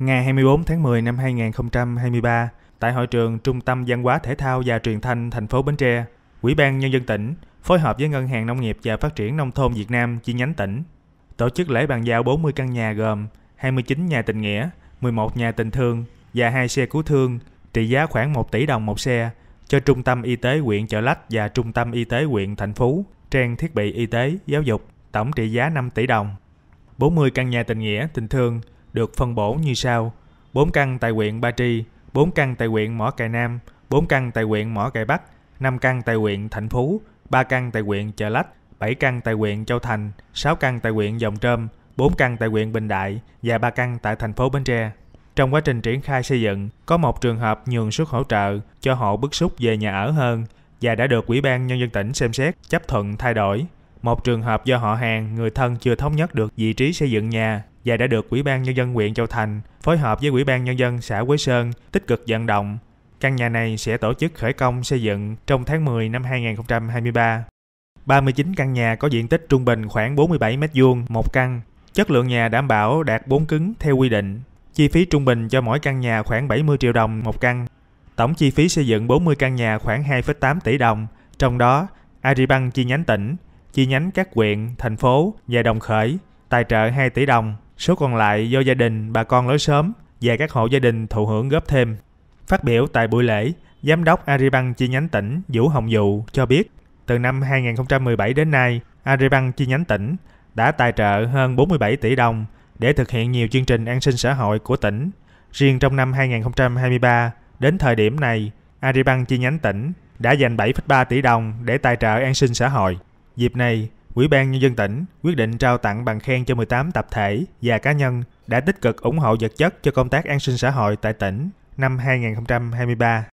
Ngày 24 tháng 10 năm 2023, tại hội trường Trung tâm Văn hóa Thể thao và Truyền thanh thành phố Bến Tre, Ủy ban Nhân dân tỉnh phối hợp với Ngân hàng Nông nghiệp và Phát triển Nông thôn Việt Nam chi nhánh tỉnh tổ chức lễ bàn giao 40 căn nhà gồm 29 nhà tình nghĩa, 11 nhà tình thương và hai xe cứu thương trị giá khoảng 1 tỷ đồng một xe cho Trung tâm Y tế huyện Chợ Lách và Trung tâm Y tế huyện Thành Phú, trang thiết bị y tế, giáo dục, tổng trị giá 5 tỷ đồng. 40 căn nhà tình nghĩa, tình thương được phân bổ như sau: 4 căn tại huyện Ba Tri, 4 căn tại huyện Mỏ Cày Nam, 4 căn tại huyện Mỏ Cày Bắc, 5 căn tại huyện Thạnh Phú, 3 căn tại huyện Chợ Lách, 7 căn tại huyện Châu Thành, 6 căn tại huyện Dòng Trơm, 4 căn tại huyện Bình Đại và 3 căn tại thành phố Bến Tre. Trong quá trình triển khai xây dựng, có một trường hợp nhường suất hỗ trợ cho hộ bức xúc về nhà ở hơn và đã được Ủy ban Nhân dân tỉnh xem xét chấp thuận thay đổi. Một trường hợp do họ hàng, người thân chưa thống nhất được vị trí xây dựng nhà và đã được Ủy ban Nhân dân huyện Châu Thành phối hợp với Ủy ban Nhân dân xã Quế Sơn tích cực vận động. Căn nhà này sẽ tổ chức khởi công xây dựng trong tháng 10 năm 2023. 39 căn nhà có diện tích trung bình khoảng 47 m2 một căn. Chất lượng nhà đảm bảo đạt 4 cứng theo quy định. Chi phí trung bình cho mỗi căn nhà khoảng 70 triệu đồng một căn. Tổng chi phí xây dựng 40 căn nhà khoảng 2,8 tỷ đồng, trong đó Agribank chi nhánh tỉnh chi nhánh các huyện, thành phố và đồng khởi tài trợ 2 tỷ đồng, số còn lại do gia đình, bà con lối sớm và các hộ gia đình thụ hưởng góp thêm. Phát biểu tại buổi lễ, Giám đốc Agribank chi nhánh tỉnh Vũ Hồng Dụ cho biết, từ năm 2017 đến nay, Agribank chi nhánh tỉnh đã tài trợ hơn 47 tỷ đồng để thực hiện nhiều chương trình an sinh xã hội của tỉnh. Riêng trong năm 2023, đến thời điểm này, Agribank chi nhánh tỉnh đã dành 7,3 tỷ đồng để tài trợ an sinh xã hội. Dịp này, Ủy ban Nhân dân tỉnh quyết định trao tặng bằng khen cho 18 tập thể và cá nhân đã tích cực ủng hộ vật chất cho công tác an sinh xã hội tại tỉnh năm 2023.